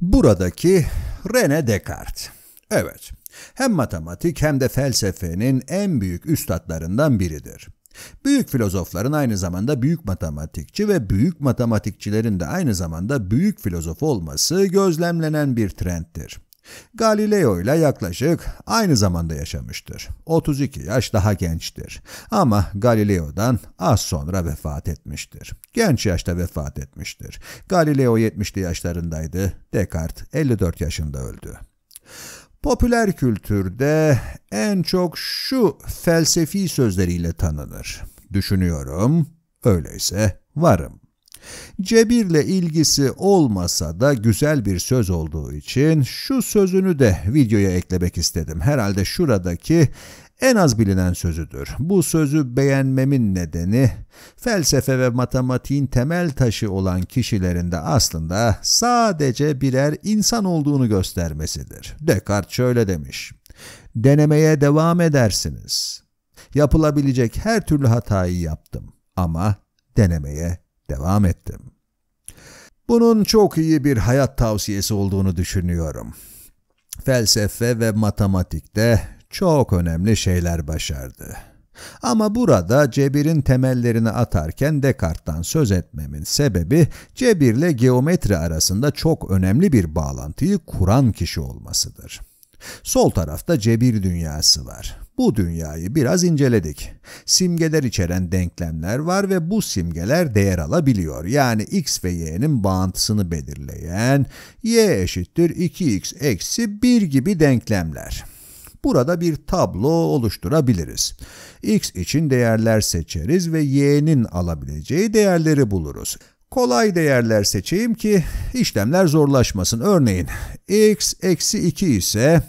Buradaki René Descartes. Evet, hem matematik hem de felsefenin en büyük üstadlarından biridir. Büyük filozofların aynı zamanda büyük matematikçi ve büyük matematikçilerin de aynı zamanda büyük filozof olması gözlemlenen bir trendtir. Galileo ile yaklaşık aynı zamanda yaşamıştır. 32 yaş daha gençtir. Ama Galileo'dan az sonra vefat etmiştir. Genç yaşta vefat etmiştir. Galileo 70'li yaşlarındaydı. Descartes 54 yaşında öldü. Popüler kültürde en çok şu felsefi sözleriyle tanınır. Düşünüyorum, öyleyse varım. Cebirle ilgisi olmasa da güzel bir söz olduğu için şu sözünü de videoya eklemek istedim. Herhalde şuradaki en az bilinen sözüdür. Bu sözü beğenmemin nedeni felsefe ve matematiğin temel taşı olan kişilerinde aslında sadece birer insan olduğunu göstermesidir. Descartes şöyle demiş. Denemeye devam edersiniz. Yapılabilecek her türlü hatayı yaptım ama denemeye Devam ettim. Bunun çok iyi bir hayat tavsiyesi olduğunu düşünüyorum. Felsefe ve matematikte çok önemli şeyler başardı. Ama burada cebirin temellerini atarken Descartes'tan söz etmemin sebebi cebirle geometri arasında çok önemli bir bağlantıyı kuran kişi olmasıdır. Sol tarafta cebir dünyası var. Bu dünyayı biraz inceledik. Simgeler içeren denklemler var ve bu simgeler değer alabiliyor. Yani x ve y'nin bağıntısını belirleyen y eşittir 2x eksi 1 gibi denklemler. Burada bir tablo oluşturabiliriz. X için değerler seçeriz ve y'nin alabileceği değerleri buluruz. Kolay değerler seçeyim ki işlemler zorlaşmasın. Örneğin x eksi 2 ise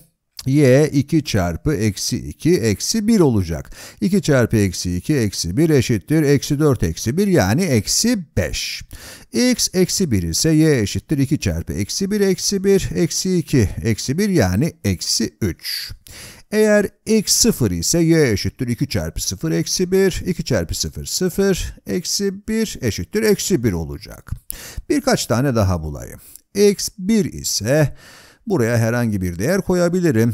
y 2 çarpı eksi 2 eksi 1 olacak. 2 çarpı eksi 2 eksi 1 eşittir eksi 4 eksi 1 yani eksi 5. x eksi 1 ise y eşittir 2 çarpı eksi 1 eksi 1 eksi 2 eksi 1 yani eksi 3. Eğer x 0 ise y eşittir 2 çarpı 0 eksi 1, 2 çarpı 0 0, eksi 1 eşittir eksi 1 olacak. Birkaç tane daha bulayım. x 1 ise Buraya herhangi bir değer koyabilirim.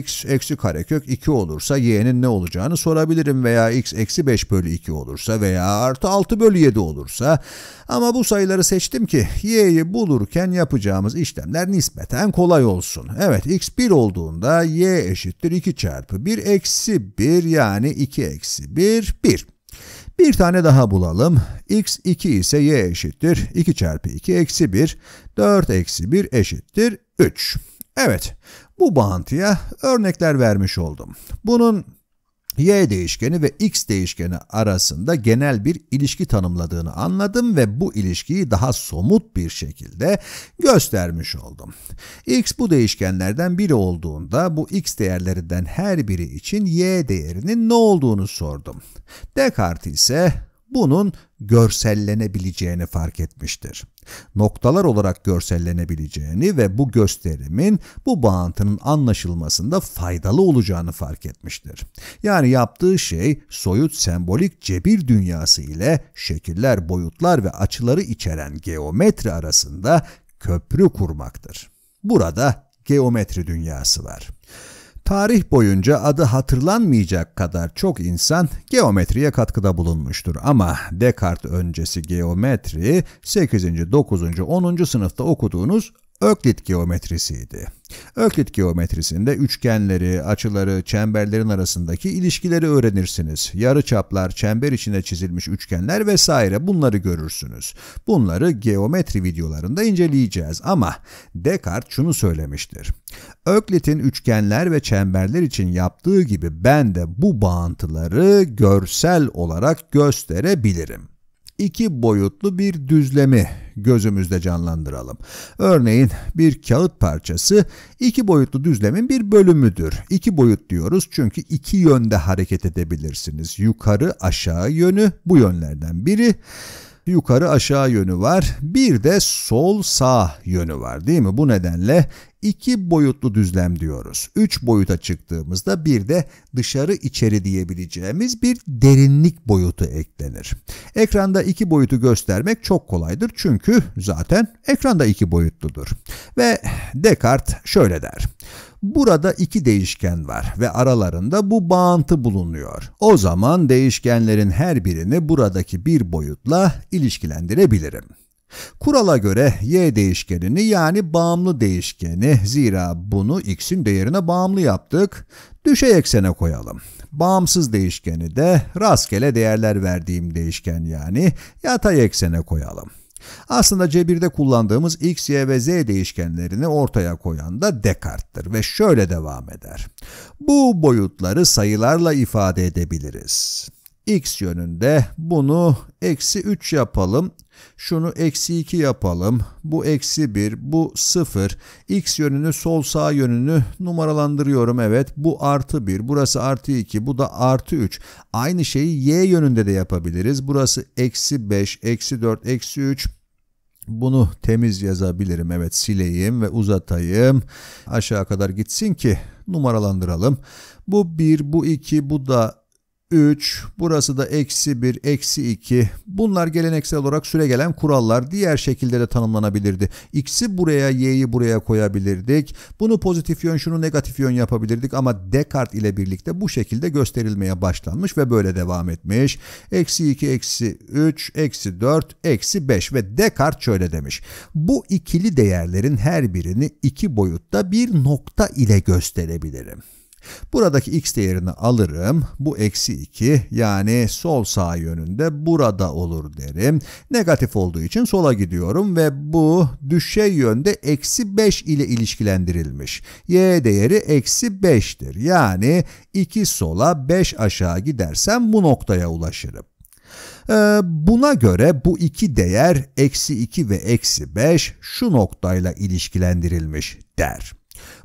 x eksi karekök 2 olursa y'nin ne olacağını sorabilirim veya x eksi 5 bölü 2 olursa veya artı 6 bölü 7 olursa. Ama bu sayıları seçtim ki y'yi bulurken yapacağımız işlemler nispeten kolay olsun. Evet x 1 olduğunda y eşittir 2 çarpı 1 eksi 1 yani 2 eksi 1 1. Bir tane daha bulalım. x2 ise y eşittir. 2 çarpı 2 eksi 1. 4 eksi 1 eşittir 3. Evet bu bağıntıya örnekler vermiş oldum. Bunun y değişkeni ve x değişkeni arasında genel bir ilişki tanımladığını anladım ve bu ilişkiyi daha somut bir şekilde göstermiş oldum. x bu değişkenlerden biri olduğunda bu x değerlerinden her biri için y değerinin ne olduğunu sordum. Descartes ise bunun görsellenebileceğini fark etmiştir. Noktalar olarak görsellenebileceğini ve bu gösterimin bu bağıntının anlaşılmasında faydalı olacağını fark etmiştir. Yani yaptığı şey soyut sembolik cebir dünyası ile şekiller, boyutlar ve açıları içeren geometri arasında köprü kurmaktır. Burada geometri dünyası var. Tarih boyunca adı hatırlanmayacak kadar çok insan geometriye katkıda bulunmuştur ama Descartes öncesi geometri 8. 9. 10. sınıfta okuduğunuz Öklit geometrisiydi. Öklit geometrisinde üçgenleri, açıları, çemberlerin arasındaki ilişkileri öğrenirsiniz. Yarıçaplar, çember içine çizilmiş üçgenler vesaire bunları görürsünüz. Bunları geometri videolarında inceleyeceğiz ama Descartes şunu söylemiştir. Öklit'in üçgenler ve çemberler için yaptığı gibi ben de bu bağıntıları görsel olarak gösterebilirim. İki boyutlu bir düzlemi gözümüzde canlandıralım. Örneğin bir kağıt parçası iki boyutlu düzlemin bir bölümüdür. İki boyut diyoruz çünkü iki yönde hareket edebilirsiniz. Yukarı aşağı yönü bu yönlerden biri yukarı aşağı yönü var. Bir de sol sağ yönü var değil mi? Bu nedenle iki boyutlu düzlem diyoruz. Üç boyuta çıktığımızda bir de dışarı içeri diyebileceğimiz bir derinlik boyutu eklenir. Ekranda iki boyutu göstermek çok kolaydır çünkü zaten ekranda iki boyutludur. Ve Descartes şöyle der. Burada iki değişken var ve aralarında bu bağıntı bulunuyor. O zaman değişkenlerin her birini buradaki bir boyutla ilişkilendirebilirim. Kurala göre y değişkenini yani bağımlı değişkeni zira bunu x'in değerine bağımlı yaptık. Düşey eksene koyalım. Bağımsız değişkeni de rastgele değerler verdiğim değişken yani yatay eksene koyalım. Aslında cebirde kullandığımız x, y ve z değişkenlerini ortaya koyan da Descartes'tir ve şöyle devam eder. Bu boyutları sayılarla ifade edebiliriz x yönünde. Bunu eksi 3 yapalım. Şunu eksi 2 yapalım. Bu eksi 1, bu 0. X yönünü sol sağ yönünü numaralandırıyorum. Evet bu artı 1, burası artı 2, bu da artı 3. Aynı şeyi y yönünde de yapabiliriz. Burası eksi 5, eksi 4, eksi 3. Bunu temiz yazabilirim. Evet sileyim ve uzatayım. Aşağı kadar gitsin ki numaralandıralım. Bu 1, bu 2, bu da 3, burası da eksi 1, eksi 2. Bunlar geleneksel olarak süre gelen kurallar. Diğer şekilde de tanımlanabilirdi. X'i buraya, Y'yi buraya koyabilirdik. Bunu pozitif yön, şunu negatif yön yapabilirdik. Ama Descartes ile birlikte bu şekilde gösterilmeye başlanmış ve böyle devam etmiş. Eksi 2, eksi 3, eksi 4, eksi 5 ve Descartes şöyle demiş. Bu ikili değerlerin her birini iki boyutta bir nokta ile gösterebilirim. Buradaki x değerini alırım. Bu eksi 2 yani sol sağ yönünde burada olur derim. Negatif olduğu için sola gidiyorum ve bu düşey yönde eksi 5 ile ilişkilendirilmiş. Y değeri eksi 5'tir. Yani 2 sola 5 aşağı gidersem bu noktaya ulaşırım. Ee, buna göre bu iki değer eksi 2 ve eksi 5 şu noktayla ilişkilendirilmiş der.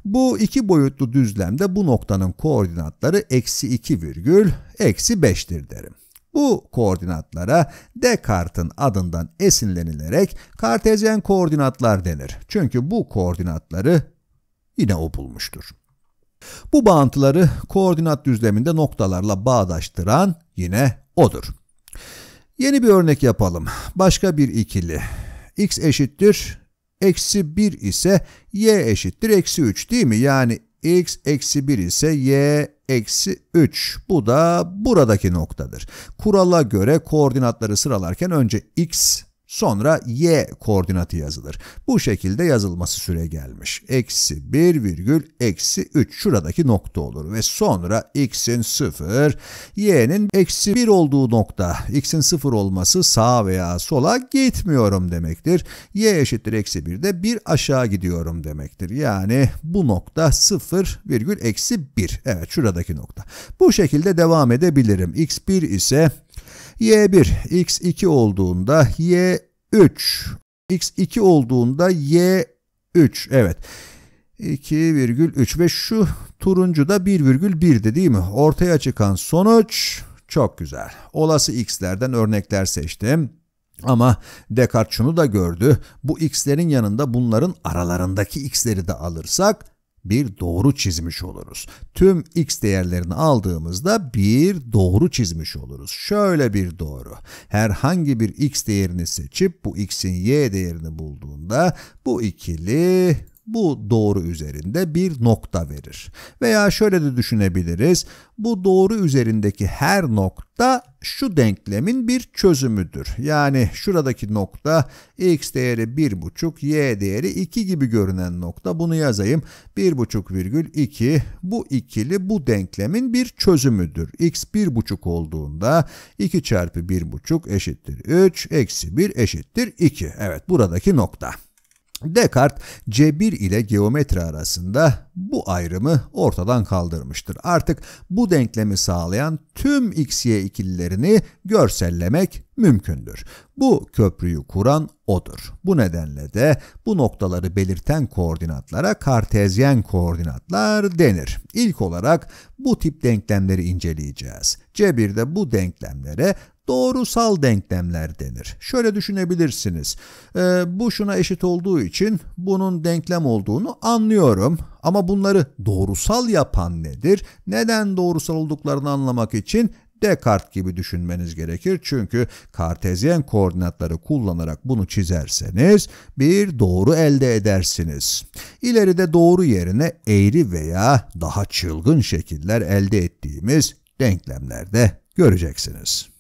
Bu iki boyutlu düzlemde bu noktanın koordinatları eksi 2 virgül eksi 5'tir derim. Bu koordinatlara Descartes'in adından esinlenilerek kartezyen koordinatlar denir. Çünkü bu koordinatları yine o bulmuştur. Bu bağıntıları koordinat düzleminde noktalarla bağdaştıran yine odur. Yeni bir örnek yapalım. Başka bir ikili. x eşittir Eksi 1 ise y eşittir eksi 3 değil mi? Yani x eksi 1 ise y eksi 3. Bu da buradaki noktadır. Kurala göre koordinatları sıralarken önce x Sonra y koordinatı yazılır. Bu şekilde yazılması süre gelmiş. Eksi 1 virgül eksi 3 şuradaki nokta olur. Ve sonra x'in 0, y'nin eksi 1 olduğu nokta. x'in 0 olması sağa veya sola gitmiyorum demektir. y eşittir eksi 1 de 1 aşağı gidiyorum demektir. Yani bu nokta 0 virgül eksi 1. Evet şuradaki nokta. Bu şekilde devam edebilirim. x1 ise y1 x2 olduğunda y3 x2 olduğunda y3 evet 2,3 ve şu turuncu da 1,1'di değil mi? Ortaya çıkan sonuç çok güzel. Olası x'lerden örnekler seçtim. Ama Descartes şunu da gördü. Bu x'lerin yanında bunların aralarındaki x'leri de alırsak bir doğru çizmiş oluruz. Tüm x değerlerini aldığımızda bir doğru çizmiş oluruz. Şöyle bir doğru. Herhangi bir x değerini seçip bu x'in y değerini bulduğunda bu ikili bu doğru üzerinde bir nokta verir. Veya şöyle de düşünebiliriz. Bu doğru üzerindeki her nokta şu denklemin bir çözümüdür. Yani şuradaki nokta x değeri 1,5, y değeri 2 gibi görünen nokta. Bunu yazayım. 1,5 virgül 2 bu ikili bu denklemin bir çözümüdür. x 1,5 olduğunda 2 çarpı 1,5 eşittir 3, eksi 1 eşittir 2. Evet buradaki nokta. Descartes cebir ile geometri arasında bu ayrımı ortadan kaldırmıştır. Artık bu denklemi sağlayan tüm x-y ikililerini görsellemek mümkündür. Bu köprüyü kuran odur. Bu nedenle de bu noktaları belirten koordinatlara kartezyen koordinatlar denir. İlk olarak bu tip denklemleri inceleyeceğiz. Cebir'de bu denklemlere doğrusal denklemler denir. Şöyle düşünebilirsiniz. E, bu şuna eşit olduğu için bunun denklem olduğunu anlıyorum. Ama bunları doğrusal yapan nedir? Neden doğrusal olduklarını anlamak için Descartes gibi düşünmeniz gerekir. Çünkü kartezyen koordinatları kullanarak bunu çizerseniz bir doğru elde edersiniz. İleride doğru yerine eğri veya daha çılgın şekiller elde ettiğimiz denklemlerde göreceksiniz.